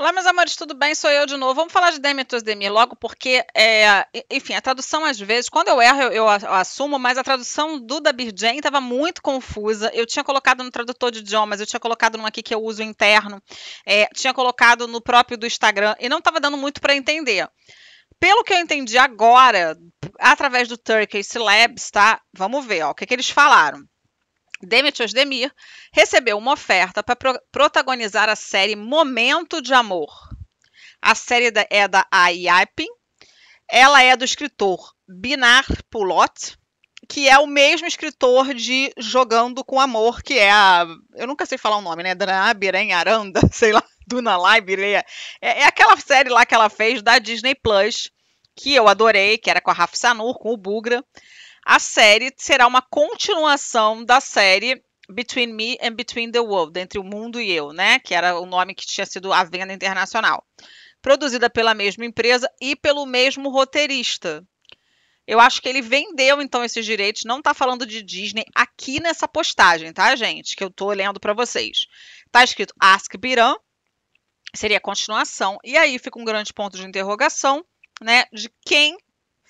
Olá, meus amores, tudo bem? Sou eu de novo. Vamos falar de Demetrius Demir logo, porque, é, enfim, a tradução às vezes, quando eu erro, eu, eu assumo, mas a tradução do da Birgen estava muito confusa. Eu tinha colocado no tradutor de idiomas, eu tinha colocado num aqui que eu uso interno, é, tinha colocado no próprio do Instagram, e não estava dando muito para entender. Pelo que eu entendi agora, através do Turkish Labs, tá? Vamos ver ó, o que, que eles falaram. Demetrius Demir recebeu uma oferta para pro protagonizar a série Momento de Amor. A série da, é da AIAP. Ela é do escritor Binar Pulot, que é o mesmo escritor de Jogando com Amor, que é a. Eu nunca sei falar o nome, né? Dranabiren Aranda, sei lá, Duna Live, É, é aquela série lá que ela fez da Disney Plus, que eu adorei, que era com a Raf Sanur, com o Bugra a série será uma continuação da série Between Me and Between the World, entre o mundo e eu, né? Que era o nome que tinha sido a venda internacional. Produzida pela mesma empresa e pelo mesmo roteirista. Eu acho que ele vendeu então esses direitos, não tá falando de Disney aqui nessa postagem, tá, gente? Que eu tô lendo para vocês. Tá escrito Ask Biran, seria a continuação, e aí fica um grande ponto de interrogação, né, de quem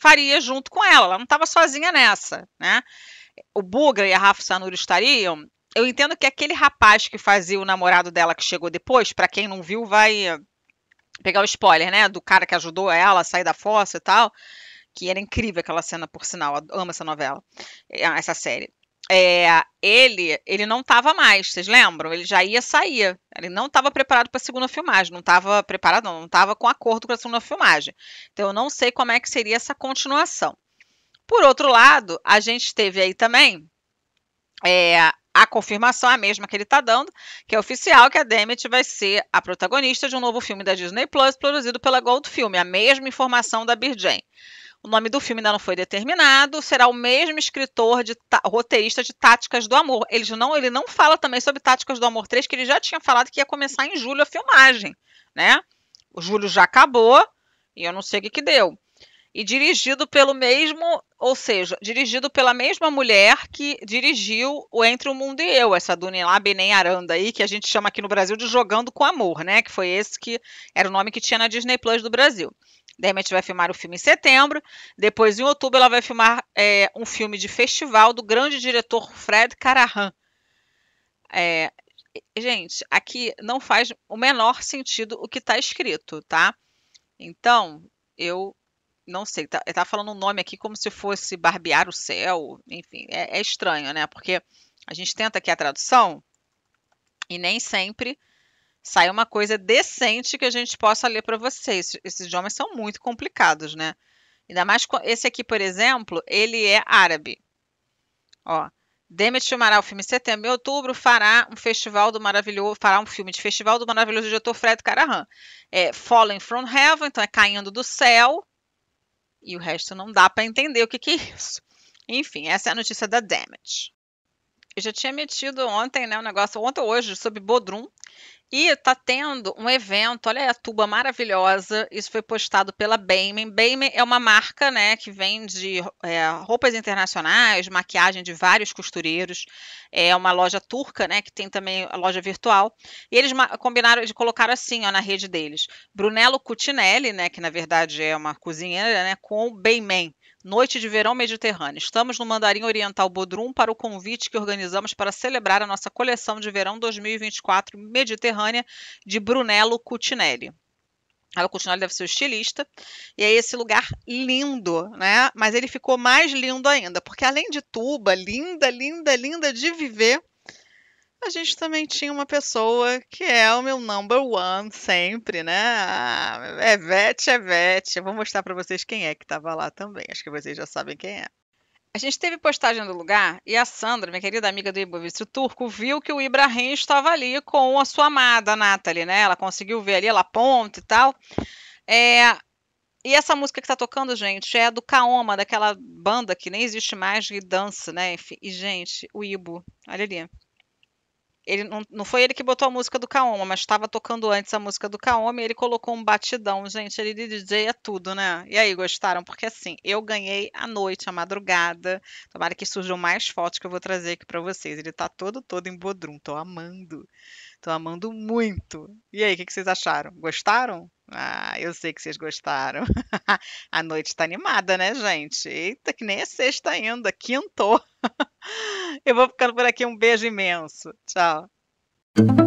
faria junto com ela. Ela não estava sozinha nessa, né? O Bugra e a Rafa Sanuri estariam. Eu entendo que aquele rapaz que fazia o namorado dela que chegou depois, para quem não viu, vai pegar o spoiler, né? Do cara que ajudou ela a sair da fossa e tal. Que era incrível aquela cena, por sinal. Amo essa novela, eh, essa série é, ele ele não estava mais, vocês lembram? Ele já ia sair. Ele não estava preparado para a segunda filmagem, não estava preparado, não estava com acordo com a segunda filmagem. Então eu não sei como é que seria essa continuação. Por outro lado, a gente teve aí também é, a confirmação, a mesma que ele está dando, que é oficial que a Demet vai ser a protagonista de um novo filme da Disney Plus, produzido pela Gold Film, a mesma informação da Bird Jane. O nome do filme ainda não foi determinado. Será o mesmo escritor de roteirista de Táticas do Amor. Ele não, ele não fala também sobre Táticas do Amor 3, que ele já tinha falado que ia começar em julho a filmagem, né? O julho já acabou e eu não sei o que, que deu. E dirigido pelo mesmo, ou seja, dirigido pela mesma mulher que dirigiu o Entre o Mundo e Eu, essa Dunilá Benem Aranda aí, que a gente chama aqui no Brasil de Jogando com Amor, né? Que foi esse que era o nome que tinha na Disney Plus do Brasil. De repente vai filmar o filme em setembro. Depois, em outubro, ela vai filmar é, um filme de festival do grande diretor Fred Carahan. É, gente, aqui não faz o menor sentido o que está escrito, tá? Então, eu não sei, tá, tá falando um nome aqui como se fosse barbear o céu, enfim, é, é estranho, né? Porque a gente tenta aqui a tradução e nem sempre Sai uma coisa decente que a gente possa ler para vocês. Esses idiomas são muito complicados, né? Ainda mais esse aqui, por exemplo, ele é árabe. Ó, Demet Amaral, o filme em setembro e outubro, fará um festival do maravilhoso, fará um filme de festival do maravilhoso diretor Fred Carahan. É Falling from Heaven, então é caindo do céu. E o resto não dá para entender o que, que é isso. Enfim, essa é a notícia da Demet. Eu já tinha metido ontem, né, um negócio, ontem ou hoje, sobre Bodrum, e tá tendo um evento, olha a tuba maravilhosa. Isso foi postado pela Baemen. Baemen é uma marca, né, que vende é, roupas internacionais, maquiagem de vários costureiros. É uma loja turca, né, que tem também a loja virtual. E eles combinaram, eles colocaram assim, ó, na rede deles. Brunello Cucinelli, né, que na verdade é uma cozinheira, né, com Baemen. Noite de verão mediterrâneo. Estamos no Mandarim Oriental Bodrum para o convite que organizamos para celebrar a nossa coleção de verão 2024 mediterrâneo de Brunello Cucinelli. Ela continua, deve ser o estilista. E aí, é esse lugar lindo, né? Mas ele ficou mais lindo ainda, porque além de Tuba, linda, linda, linda de viver, a gente também tinha uma pessoa que é o meu number one sempre, né? Ah, é Vete, é Vete. Eu vou mostrar para vocês quem é que estava lá também. Acho que vocês já sabem quem é. A gente teve postagem do lugar e a Sandra, minha querida amiga do Ibovistro Turco, viu que o Ibrahim estava ali com a sua amada, a Nathalie, né? Ela conseguiu ver ali, ela aponta e tal. É, e essa música que está tocando, gente, é do Kaoma, daquela banda que nem existe mais, de dança, né? E, gente, o Ibo, olha ali ele não, não foi ele que botou a música do Kaoma, mas estava tocando antes a música do Kaoma e ele colocou um batidão. Gente, ele DJ é tudo, né? E aí, gostaram? Porque assim, eu ganhei a noite, a madrugada. Tomara que surjam mais fotos que eu vou trazer aqui para vocês. Ele tá todo, todo em Bodrum. Tô amando. Tô amando muito. E aí, o que, que vocês acharam? Gostaram? Ah, eu sei que vocês gostaram. a noite tá animada, né, gente? Eita, que nem é sexta ainda. Quintou. Eu vou ficando por aqui. Um beijo imenso. Tchau.